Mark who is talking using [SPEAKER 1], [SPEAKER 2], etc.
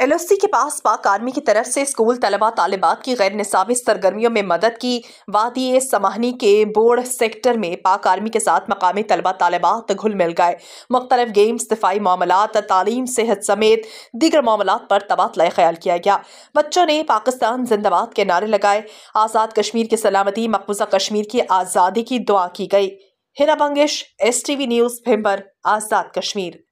[SPEAKER 1] LOC के पास पाक army की तरफ से स्कूल तलबा तालिबात की गैर निसाबी सरगर्मियों में मदद की वादी समाहनी के बोर्ड सेक्टर में पाक आर्मी के साथ मकामी तलबा तलबात घुल मिल गए मुख्तलिफ गेम्स दिफाई मामला तालीम सेहत समेत दीगर मामला पर तबादला ख्याल किया गया बच्चों ने पाकिस्तान जिंदाबाद के नारे लगाए आज़ाद कश्मीर की सलामती मकबूजा कश्मीर की आज़ादी की दुआ की गई Hina Bangash S T V news Bhimber Azad Kashmir